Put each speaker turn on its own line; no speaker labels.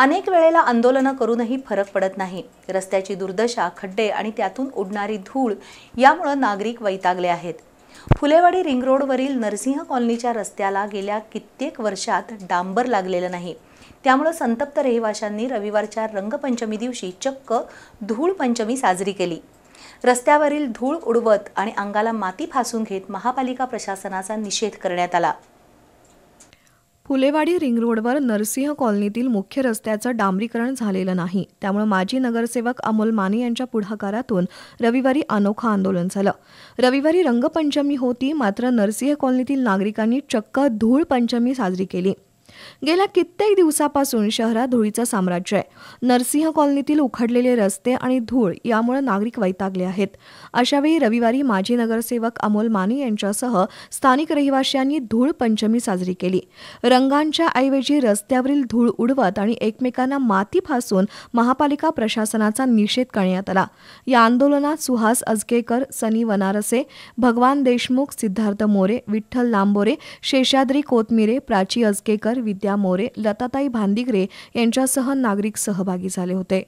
अनेक वेळेला आंदोलनं करूनही फरक पडत नाही रस्त्याची दुर्दशा खड्डे आणि त्यातून उडणारी धूळ यामुळं नागरिक वैतागले आहेत फुलेवाडी रिंग रोडवरील नरसिंह कॉलनीच्या रस्त्याला गेल्या कित्येक वर्षात डांबर लागलेलं नाही त्यामुळं संतप्त रहिवाशांनी रविवारच्या रंगपंचमी दिवशी चक्क धूळ पंचमी साजरी केली रस्त्यावरील धूळ उडवत आणि अंगाला माती फासून घेत महापालिका प्रशासनाचा निषेध करण्यात आला
फुलेवाडी रिंगरोडवर नरसिंह कॉलनीतील मुख्य रस्त्याचं डांबरीकरण झालेलं नाही त्यामुळे माजी नगरसेवक अमोल माने यांच्या पुढाकारातून रविवारी अनोखं आंदोलन झालं रविवारी रंगपंचमी होती मात्र नरसिंह कॉलनीतील नागरिकांनी चक्क धूळ पंचमी साजरी केली गेल्या कित्येक दिवसापासून शहरात धुळीचं साम्राज्य आहे नरसिंह कॉलनीतील उखडलेले रस्ते आणि धूळ यामुळे नागरिक वैतागले आहेत अशावेळी रविवारी माजी नगरसेवक अमोल माने यांच्यासह स्थानिक रहिवाशांनी धूळ पंचमी साजरी केली रंगांच्या ऐवजी रस्त्यावरील धूळ उडवत आणि एकमेकांना माती फासून महापालिका प्रशासनाचा निषेध करण्यात आला या आंदोलनात सुहास अजगेकर सनी वनारसे भगवान देशमुख सिद्धार्थ मोरे विठ्ठल लांबोरे शेषाद्री कोतमिरे प्राची अजगेकर विद्या मोरे लताताई भांदिगरे यांच्यासह नागरिक सहभागी झाले होते